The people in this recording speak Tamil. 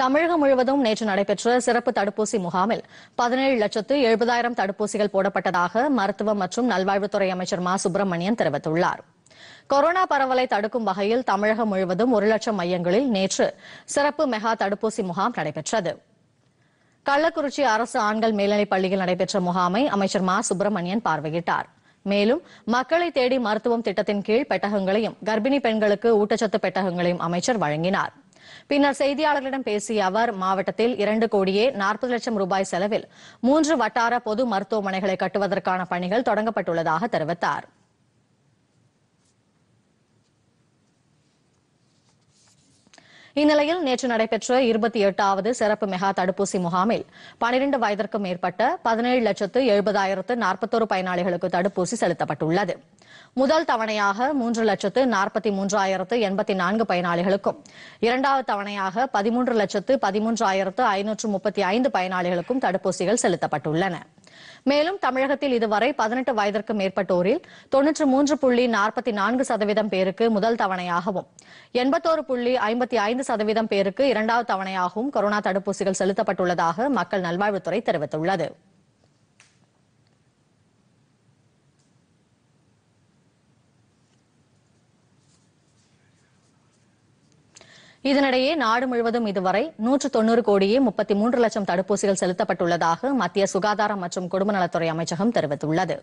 தமிழகம் முழுவதும் நேற்று நடைபெற்ற சிறப்பு தடுப்பூசி முகாமில் பதினேழு லட்சத்து எழுபதாயிரம் தடுப்பூசிகள் போடப்பட்டதாக மருத்துவம் மற்றும் நல்வாழ்வுத்துறை அமைச்சர் மா சுப்பிரமணியன் தெரிவித்துள்ளார் கொரோனா பரவலை தடுக்கும் வகையில் தமிழகம் முழுவதும் ஒரு லட்சம் மையங்களில் நேற்று சிறப்பு மெகா தடுப்பூசி முகாம் நடைபெற்றது கள்ளக்குறிச்சி அரசு ஆண்கள் மேல்நிலைப் பள்ளியில் நடைபெற்ற முகாமை அமைச்சர் மா சுப்பிரமணியன் பார்வையிட்டார் மேலும் மக்களை தேடி மருத்துவம் திட்டத்தின் கீழ் பெட்டகங்களையும் கர்ப்பிணி பெண்களுக்கு ஊட்டச்சத்து பெட்டகங்களையும் அமைச்சர் வழங்கினாா் பின்னர் செய்தியாளர்களிடம் பேசிய அவர் மாவட்டத்தில் இரண்டு கோடியே நாற்பது லட்சம் ரூபாய் செலவில் மூன்று வட்டார பொது மருத்துவமனைகளை கட்டுவதற்கான பணிகள் தொடங்கப்பட்டுள்ளதாக தெரிவித்தாா் இந்நிலையில் நேற்று நடைபெற்ற இருபத்தி எட்டாவது சிறப்பு மெகா தடுப்பூசி முகாமில் பனிரெண்டு வயதிற்கும் மேற்பட்ட பதினேழு லட்சத்து எழுபதாயிரத்து நாற்பத்தோரு பயனாளிகளுக்கு தடுப்பூசி செலுத்தப்பட்டுள்ளது முதல் தவணையாக மூன்று லட்சத்து நாற்பத்தி மூன்றாயிரத்து எண்பத்தி நான்கு பயனாளிகளுக்கும் இரண்டாவது தவணையாக பதிமூன்று லட்சத்து பதிமூன்றாயிரத்து ஐநூற்று முப்பத்தி ஐந்து பயனாளிகளுக்கும் தடுப்பூசிகள் செலுத்தப்பட்டுள்ளன மேலும் தமிழகத்தில் இதுவரை பதினெட்டு வயதிற்கு மேற்பட்டோரில் தொன்னூற்று மூன்று புள்ளி நாற்பத்தி நான்கு சதவீதம் பேருக்கு முதல் தவணையாகவும் எண்பத்தோரு புள்ளி ஐம்பத்தி ஐந்து சதவீதம் பேருக்கு இரண்டாவது தவணையாகவும் கொரோனா தடுப்பூசிகள் செலுத்தப்பட்டுள்ளதாக மக்கள் நல்வாழ்வுத்துறை தெரிவித்துள்ளது இதனிடையே நாடு முழுவதும் இதுவரை நூற்று தொன்னூறு கோடியே முப்பத்தி மூன்று லட்சம் தடுப்பூசிகள் செலுத்தப்பட்டுள்ளதாக மத்திய சுகாதாரம் மற்றும் குடும்பநலத்துறை நலத்துறை அமைச்சகம் தெரிவித்துள்ளது